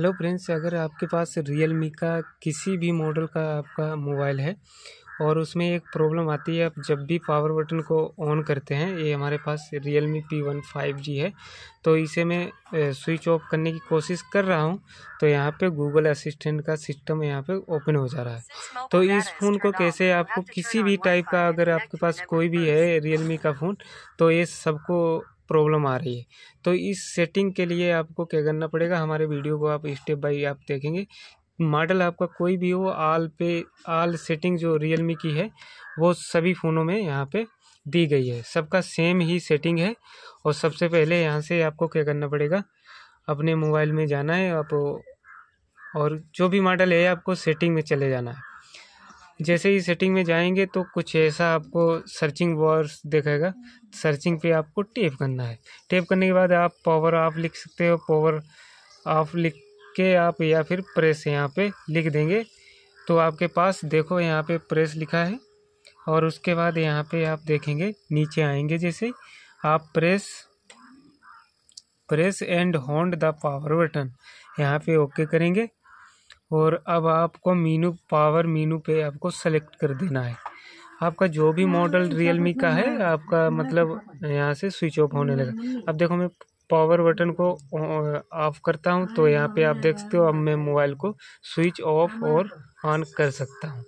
Hello friends अगर आपके पास real me का किसी भी मॉडल का आपका मोबाइल है और उसमें एक प्रॉब्लम आती है आप जब भी पावर बटन को ऑन करते हैं ये हमारे पास Realme P one five G है तो इसे मैं स्विच ऑफ करने की कोशिश कर रहा हूँ तो यहाँ पे गूगल असिस्टेंट का सिस्टम यहाँ पे ओपन हो जा रहा है तो इस फ़ोन को कैसे आपको किसी भी टाइप का अगर आपके पास कोई भी है रियल मी का फ़ोन तो ये सबको प्रॉब्लम आ रही है तो इस सेटिंग के लिए आपको क्या करना पड़ेगा हमारे वीडियो को आप स्टेप बाई आप देखेंगे मॉडल आपका कोई भी हो आल पे आल सेटिंग जो मी की है वो सभी फ़ोनों में यहाँ पे दी गई है सबका सेम ही सेटिंग है और सबसे पहले यहाँ से आपको क्या करना पड़ेगा अपने मोबाइल में जाना है आप और जो भी मॉडल है आपको सेटिंग में चले जाना है जैसे ही सेटिंग में जाएंगे तो कुछ ऐसा आपको सर्चिंग वर्स देखेगा सर्चिंग पे आपको टेप करना है टेप करने के बाद आप पावर ऑफ लिख सकते हो पावर ऑफ लिख के आप या फिर प्रेस यहाँ पे लिख देंगे तो आपके पास देखो यहाँ पे प्रेस लिखा है और उसके बाद यहाँ पे आप देखेंगे नीचे आएंगे जैसे आप press press and hold the power button यहाँ पे ओके करेंगे और अब आपको मीनू पावर मीनू पे आपको सेलेक्ट कर देना है आपका जो भी मॉडल रियल मी का है आपका हाँ, मतलब यहाँ से स्विच ऑफ होने लगा हाँ, हाँ। अब देखो मैं पावर बटन को ऑफ करता हूँ तो यहाँ पे आप देख सकते हो अब मैं मोबाइल को स्विच ऑफ और ऑन कर सकता हूँ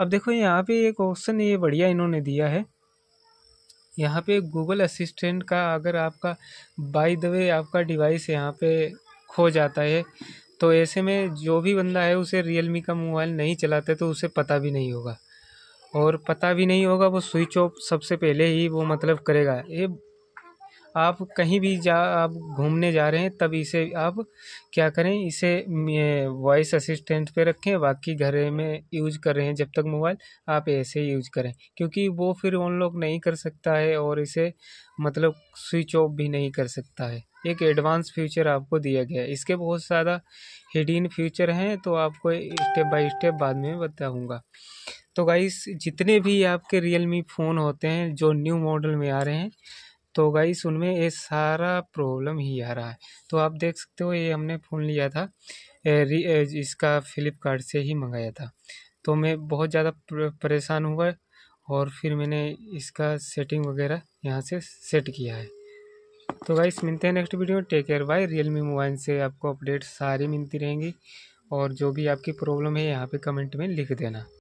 अब देखो यहाँ पे एक ऑप्शन ये बढ़िया इन्होंने दिया है यहाँ पे गूगल असिस्टेंट का अगर आपका बाय द वे आपका डिवाइस यहाँ पे खो जाता है तो ऐसे में जो भी बंदा है उसे रियलमी का मोबाइल नहीं चलाते तो उसे पता भी नहीं होगा और पता भी नहीं होगा वो स्विच ऑफ सबसे पहले ही वो मतलब करेगा ये आप कहीं भी जा आप घूमने जा रहे हैं तब इसे आप क्या करें इसे वॉइस असिस्टेंट पे रखें बाकी घर में यूज़ कर रहे हैं जब तक मोबाइल आप ऐसे यूज करें क्योंकि वो फिर उन लोग नहीं कर सकता है और इसे मतलब स्विच ऑफ भी नहीं कर सकता है एक एडवांस फ्यूचर आपको दिया गया है इसके बहुत ज़्यादा हिडिन फ्यूचर हैं तो आपको स्टेप बाय स्टेप बाद में बताऊँगा तो गाइस जितने भी आपके रियल फ़ोन होते हैं जो न्यू मॉडल में आ रहे हैं तो गाइस उनमें ये सारा प्रॉब्लम ही आ रहा है तो आप देख सकते हो ये हमने फ़ोन लिया था इसका फ्लिपकार्ट से ही मंगाया था तो मैं बहुत ज़्यादा परेशान हुआ और फिर मैंने इसका सेटिंग वगैरह यहाँ से सेट किया है तो गाइस मिलते हैं नेक्स्ट वीडियो में take care bye Realme mobile से आपको अपडेट सारी मिलती रहेंगी और जो भी आपकी प्रॉब्लम है यहाँ पे कमेंट में लिख देना